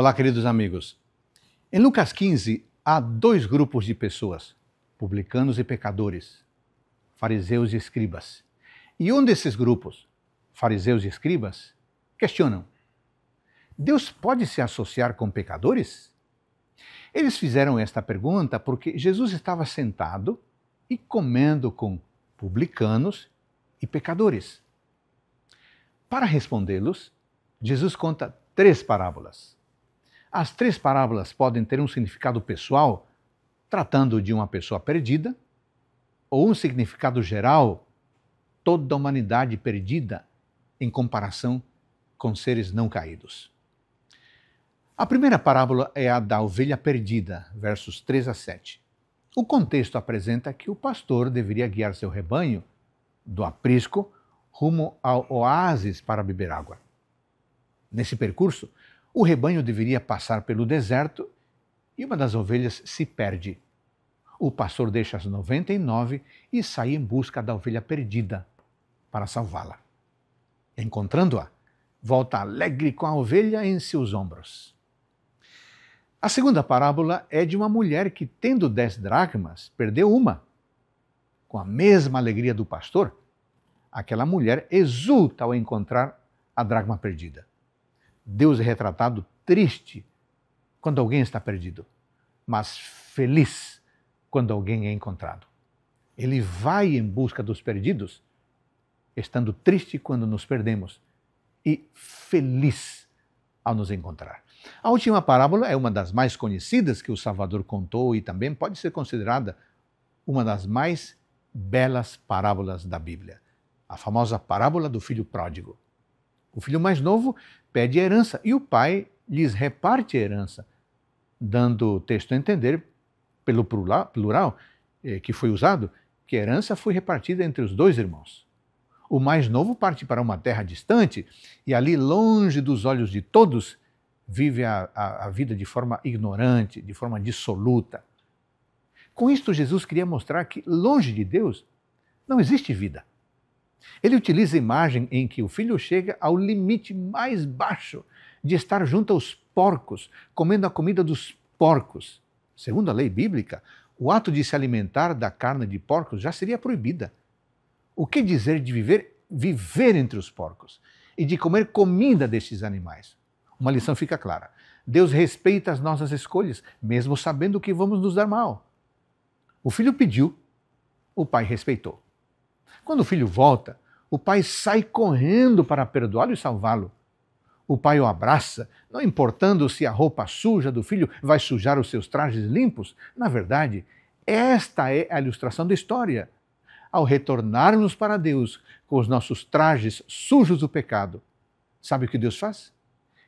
Olá, queridos amigos. Em Lucas 15, há dois grupos de pessoas: publicanos e pecadores, fariseus e escribas. E um desses grupos, fariseus e escribas, questionam: Deus pode se associar com pecadores? Eles fizeram esta pergunta porque Jesus estava sentado e comendo com publicanos e pecadores. Para respondê-los, Jesus conta três parábolas. As três parábolas podem ter um significado pessoal, tratando de uma pessoa perdida, ou um significado geral, toda a humanidade perdida em comparação com seres não caídos. A primeira parábola é a da ovelha perdida, versos 3 a 7. O contexto apresenta que o pastor deveria guiar seu rebanho do aprisco rumo ao oásis para beber água. Nesse percurso, o rebanho deveria passar pelo deserto e uma das ovelhas se perde. O pastor deixa as 99 e sai em busca da ovelha perdida para salvá-la. Encontrando-a, volta alegre com a ovelha em seus ombros. A segunda parábola é de uma mulher que, tendo dez dracmas, perdeu uma. Com a mesma alegria do pastor, aquela mulher exulta ao encontrar a dracma perdida. Deus é retratado triste quando alguém está perdido, mas feliz quando alguém é encontrado. Ele vai em busca dos perdidos, estando triste quando nos perdemos e feliz ao nos encontrar. A última parábola é uma das mais conhecidas que o Salvador contou e também pode ser considerada uma das mais belas parábolas da Bíblia, a famosa parábola do filho pródigo. O filho mais novo pede herança e o pai lhes reparte a herança, dando o texto a entender, pelo plural eh, que foi usado, que a herança foi repartida entre os dois irmãos. O mais novo parte para uma terra distante e ali, longe dos olhos de todos, vive a, a, a vida de forma ignorante, de forma dissoluta. Com isto, Jesus queria mostrar que, longe de Deus, não existe vida. Ele utiliza a imagem em que o filho chega ao limite mais baixo de estar junto aos porcos, comendo a comida dos porcos. Segundo a lei bíblica, o ato de se alimentar da carne de porcos já seria proibida. O que dizer de viver, viver entre os porcos e de comer comida destes animais? Uma lição fica clara. Deus respeita as nossas escolhas, mesmo sabendo que vamos nos dar mal. O filho pediu, o pai respeitou. Quando o filho volta, o pai sai correndo para perdoá-lo e salvá-lo. O pai o abraça, não importando se a roupa suja do filho vai sujar os seus trajes limpos. Na verdade, esta é a ilustração da história. Ao retornarmos para Deus com os nossos trajes sujos do pecado, sabe o que Deus faz?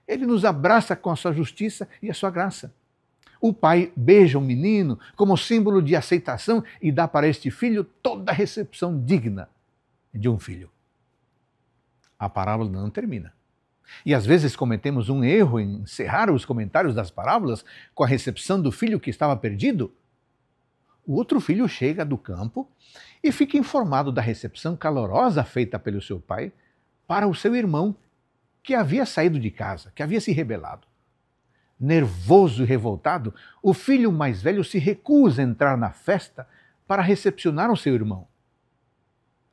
Ele nos abraça com a sua justiça e a sua graça. O pai beija o menino como símbolo de aceitação e dá para este filho toda a recepção digna de um filho. A parábola não termina. E às vezes cometemos um erro em encerrar os comentários das parábolas com a recepção do filho que estava perdido. O outro filho chega do campo e fica informado da recepção calorosa feita pelo seu pai para o seu irmão que havia saído de casa, que havia se rebelado nervoso e revoltado, o filho mais velho se recusa a entrar na festa para recepcionar o seu irmão.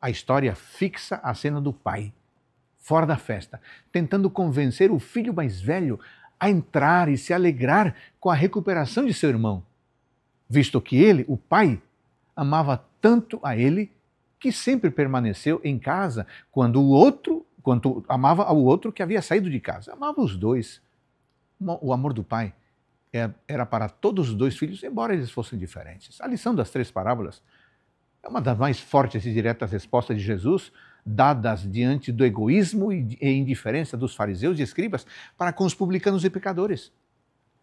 A história fixa a cena do pai, fora da festa, tentando convencer o filho mais velho a entrar e se alegrar com a recuperação de seu irmão, visto que ele, o pai, amava tanto a ele que sempre permaneceu em casa quando o outro, quando amava ao outro que havia saído de casa. Amava os dois o amor do pai é, era para todos os dois filhos, embora eles fossem diferentes. A lição das três parábolas é uma das mais fortes e diretas respostas de Jesus, dadas diante do egoísmo e indiferença dos fariseus e escribas para com os publicanos e pecadores.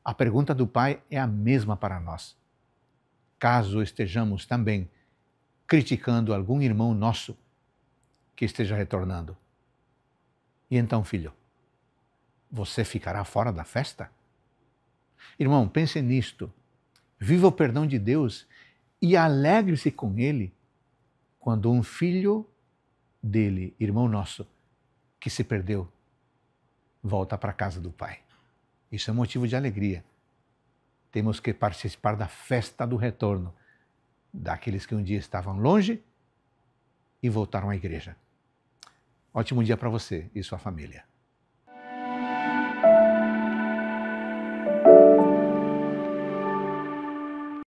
A pergunta do Pai é a mesma para nós. Caso estejamos também criticando algum irmão nosso que esteja retornando. E então, filho, você ficará fora da festa? Irmão, pense nisto. Viva o perdão de Deus e alegre-se com Ele quando um filho dele, irmão nosso, que se perdeu, volta para a casa do Pai. Isso é motivo de alegria. Temos que participar da festa do retorno daqueles que um dia estavam longe e voltaram à igreja. Ótimo dia para você e sua família.